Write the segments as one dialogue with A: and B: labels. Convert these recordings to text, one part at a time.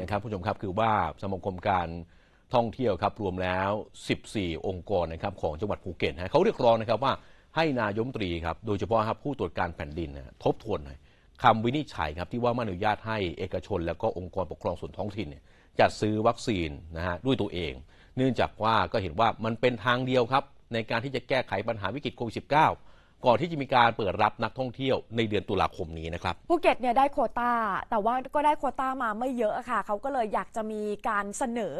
A: นะครับผู้ชมครับคือว่าสมาคมการท่องเที่ยวครับรวมแล้ว 14 องค์กรนะครับของจังหวัดภูเก็ตฮะเขาเรียกร้องนะครับว่าให้นายมตรีครับโดยเฉพาะครับผู้ตรวจการแผ่นดินนะทบทวนหน่อยคำวินิจฉัยครับที่ว่าไม่อนุญาตให้เอกชน และก็องค์กรปกครองส่วนท้องถิ่นเนี่ยจัดซื้อวัคซีนนะฮะด้วยตัวเอง เนื่องจากว่าก็เห็นว่ามันเป็นทางเดียวครับในการที่จะแก้ไขปัญหาวิกฤตโควิด -19 ก่อนที่จะมีการเปิดรับนักท่องเที่ยวในเดือนตุลาคมนี้นะครับ
B: ภูเก็ตเนี่ยได้โคตา้าแต่ว่าก็ได้โคต้ามาไม่เยอะค่ะเขาก็เลยอยากจะมีการเสนอ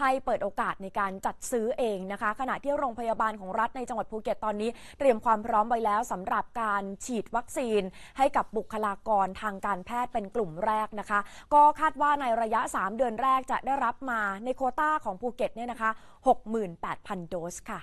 B: ให้เปิดโอกาสในการจัดซื้อเองนะคะ ขณะที่โรงพยาบาลของรัฐในจังหวัดภูเก็ตตอนนี้ เตรียมความพร้อมไว้แล้วสำหรับการฉีดวัคซีน ให้กับบุคลากรทางการแพทย์เป็นกลุ่มแรกนะคะก็คาดว่าในระยะ 3 เดือนแรกจะได้รับมาในโคต้าของภูเก็ตเนี่ยนะคะ68,000โดสค่ะ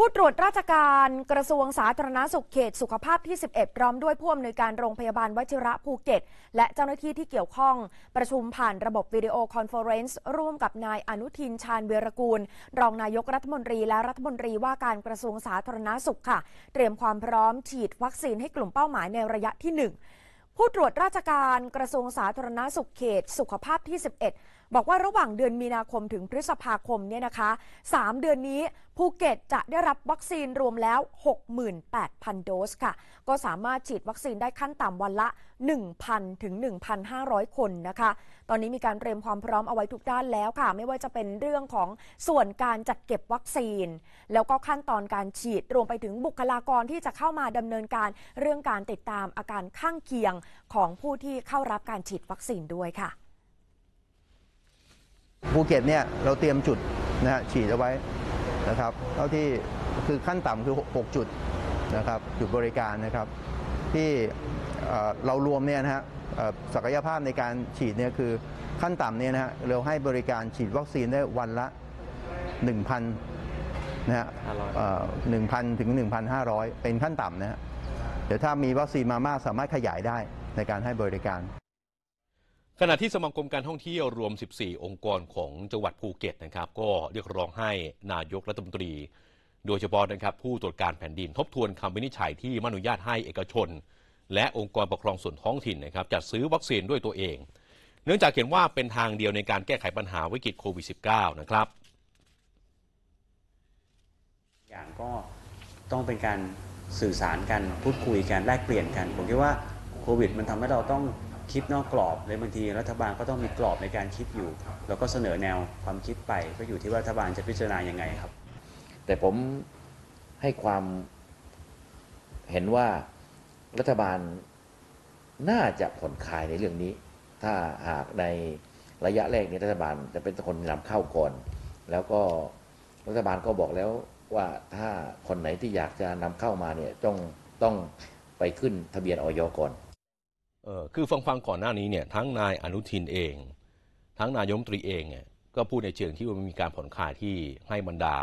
B: ผู้ตรวจราชการกระทรวงสาธารณาสุขเขตสุขภาพที่ 11พร้อมด้วยผู้อำนวยการโรงพยาบาลวชิระภูเก็ต และเจ้าหน้าที่ที่เกี่ยวข้องประชุมผ่านระบบวิดีโอคอนเฟอเรนซ์ร่วมกับนายอนุทิน ชาญเวรกูล รองนายกรัฐมนตรีและรัฐมนตรีว่าการกระทรวงสาธารณาสุขค่ะเตรียมความพร้อมฉีดวัคซีนให้กลุ่มเป้าหมายในระยะที่ 1 ผู้ตรวจราชการกระทรวงสาธารณาสุขเขต สุขภาพที่ 11บอกว่าระหว่างเดือนมีนาคมถึงพฤษภาคมเนี่ยนะคะ 3 เดือนนี้ภูเก็ตจะได้รับวัคซีนรวมแล้ว 68,000 โดสค่ะ ก็สามารถฉีดวัคซีนได้ขั้นต่ำวันละ 1,000ถึง1,500 คนนะคะ ตอนนี้มีการเตรียมความพร้อมเอาไว้ทุกด้านแล้วค่ะ ไม่ว่าจะเป็นเรื่องของส่วนการจัดเก็บวัคซีน แล้วก็ขั้นตอนการฉีดรวมไปถึงบุคลากรที่จะเข้ามาดำเนินการเรื่องการติดตามอาการข้างเคียงของผู้ที่เข้ารับการฉีดวัคซีนด้วยค่ะ
A: ภูเก็ตเนี่ยเราเตรียมจุดนะฮะฉีดเอาไว้นะครับเท่าที่คือขั้นต่ำคือ 6 จุดนะครับจุดบริการนะครับที่เรารวมเนี่ยนะฮะศักยภาพในการฉีดเนี่ยคือขั้นต่ำเนี่ยนะฮะเราให้บริการฉีดวัคซีนได้วันละ 1,000นะฮะหนึ่งพันถึง1,500 เป็นขั้นต่ำนะฮะเดี๋ยวถ้ามีวัคซีนมามากสามารถขยายได้ในการให้บริการขณะที่สมาคมการท่องเที่ยว รวม 14 องค์กรของจังหวัดภูเก็ตนะครับ ก็เรียกร้องให้นายกรัฐมนตรี โดยเฉพาะนะครับ ผู้ตรวจการแผ่นดิน ทบทวนคำวินิจฉัยที่มอนุญาตให้เอกชน และองค์กรปกครองส่วนท้องถิ่นนะครับจัดซื้อวัคซีนด้วยตัวเอง เนื่องจากเห็นว่าเป็นทางเดียวในการแก้ไขปัญหาวิกฤตโควิด -19 นะครับ อย่างก็ต้องเป็นการสื่อสารกันพูดคุยกันแลกเปลี่ยนกันผมคิดว่าโควิดมันทำให้เราต้องคิดนอกกรอบเลยบางทีรัฐบาลก็ต้องมีกรอบในการคิดอยู่ แล้วก็เสนอแนวความคิดไปก็อยู่ที่ว่ารัฐบาลจะพิจารณายังไงครับ แต่ผมให้ความเห็นว่ารัฐบาลน่าจะผ่อนคลายในเรื่องนี้ ถ้าหากในระยะแรกนี้รัฐบาลจะเป็นคนนำเข้าก่อนแล้วก็รัฐบาลก็บอกแล้วว่าถ้าคนไหนที่อยากจะนำเข้ามาเนี่ยต้องต้องไปขึ้นทะเบียนออยก่อนออคือฟังฟังก่อนหน้านี้เนี่ยทั้งนายอนุทินเอง ทั้งนายมตรีเองเนี่ยก็พูดในเชิงที่ว่ามีการผ่อนคลายที่ให้บรรดา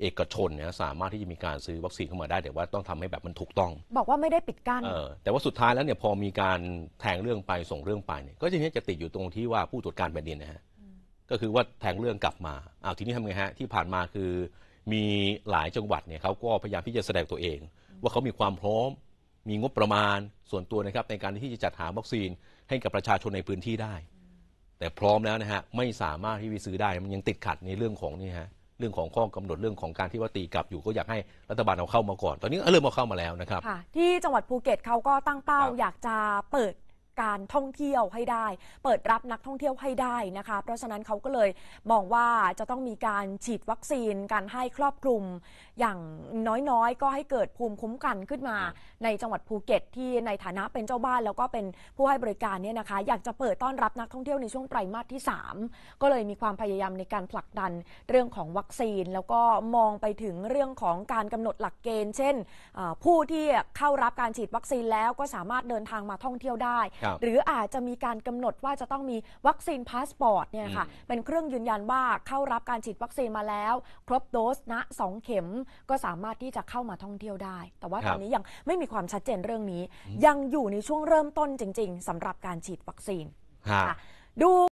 A: เอกชนเนี่ยสามารถที่จะมีการซื้อวัคซีนเข้ามาได้แต่ว่าต้องทำให้แบบมันถูกต้อง
B: บอกว่าไม่ได้ปิดกัน้น
A: แต่ว่าสุดท้ายแล้วเนี่ยพอมีการแทงเรื่องไปส่งเรื่องไปเนี่ยก็ทีนี้จะติดอยู่ตรงที่ว่าผู้ตรวจการแผ่นดินนะฮะก็คือว่าแทงเรื่องกลับมาอ้าวทีนี้ทำไงฮะที่ผ่านมาคือมีหลายจังหวัดเนี่ยเขาก็พยายามที่จะแสดงตัวเอง ว่าเขามีความพร้อมมีงบประมาณส่วนตัวนะครับในการที่จะจัดหาวัคซีนให้กับประชาชนในพื้นที่ได้ แต่พร้อมแล้วนะฮะไม่สามารถที่จะซื้อได้มันยังติดขัดในเรื่องของนี่ฮะเรื่องของข้อกำหนดเรื่องของการที่ว่าตีกลับอยู่ก็อยากให้รัฐบาลเอาเข้ามาก่อนตอนนี้เริ่มเอาเข้ามาแล้วนะครับ
B: ที่จังหวัดภูเก็ตเขาก็ตั้งเป้า อยากจะเปิดการท่องเที่ยวให้ได้ เปิดรับนักท่องเที่ยวให้ได้นะคะเพราะฉะนั้นเขาก็เลยมองว่าจะต้องมีการฉีดวัคซีน การให้ครอบคลุมอย่างน้อยๆ ก็ให้เกิดภูมิคุ้มกันขึ้นมา ในจังหวัดภูเก็ตที่ในฐานะเป็นเจ้าบ้านแล้วก็เป็นผู้ให้บริการเนี่ยนะคะอยากจะเปิดต้อนรับนักท่องเที่ยวในช่วงไตรมาสที่ 3 ก็เลยมีความพยายามในการผลักดันเรื่องของวัคซีน แล้วก็มองไปถึงเรื่องของการกำหนดหลักเกณฑ์เช่นผู้ที่เข้ารับการฉีดวัคซีนแล้วก็สามารถเดินทางมาท่องเที่ยวได้หรืออาจจะมีการกำหนดว่าจะต้องมีวัคซีนพาสปอร์ตเนี่ยค่ะ เป็นเครื่องยืนยันว่าเข้ารับการฉีดวัคซีนมาแล้ว ครบโดสนะสองเข็มก็สามารถที่จะเข้ามาท่องเที่ยวได้ แต่ว่าตอนนี้ยังไม่มีความชัดเจนเรื่องนี้ ยังอยู่ในช่วงเริ่มต้นจริง ๆ สำหรับการฉีดวัคซีนค่ะ ดู